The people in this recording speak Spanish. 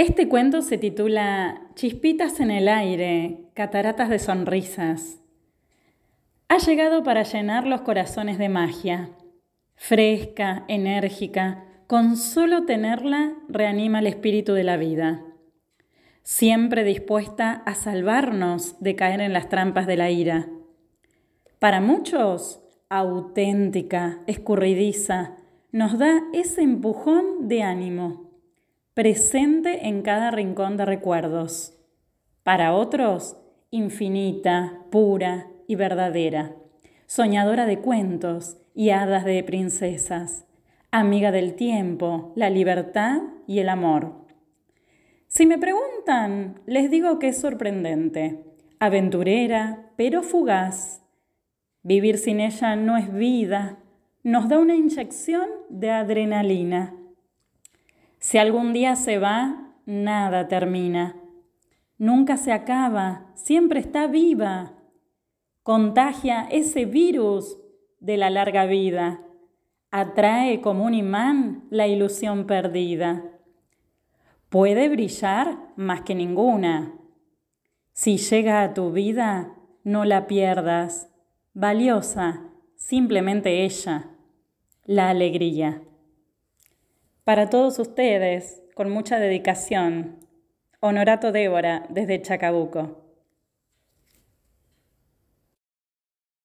Este cuento se titula Chispitas en el aire, cataratas de sonrisas. Ha llegado para llenar los corazones de magia. Fresca, enérgica, con solo tenerla reanima el espíritu de la vida. Siempre dispuesta a salvarnos de caer en las trampas de la ira. Para muchos, auténtica, escurridiza, nos da ese empujón de ánimo presente en cada rincón de recuerdos. Para otros, infinita, pura y verdadera, soñadora de cuentos y hadas de princesas, amiga del tiempo, la libertad y el amor. Si me preguntan, les digo que es sorprendente, aventurera, pero fugaz. Vivir sin ella no es vida, nos da una inyección de adrenalina si algún día se va, nada termina. Nunca se acaba, siempre está viva. Contagia ese virus de la larga vida. Atrae como un imán la ilusión perdida. Puede brillar más que ninguna. Si llega a tu vida, no la pierdas. Valiosa, simplemente ella, la alegría. Para todos ustedes, con mucha dedicación, Honorato Débora, desde Chacabuco.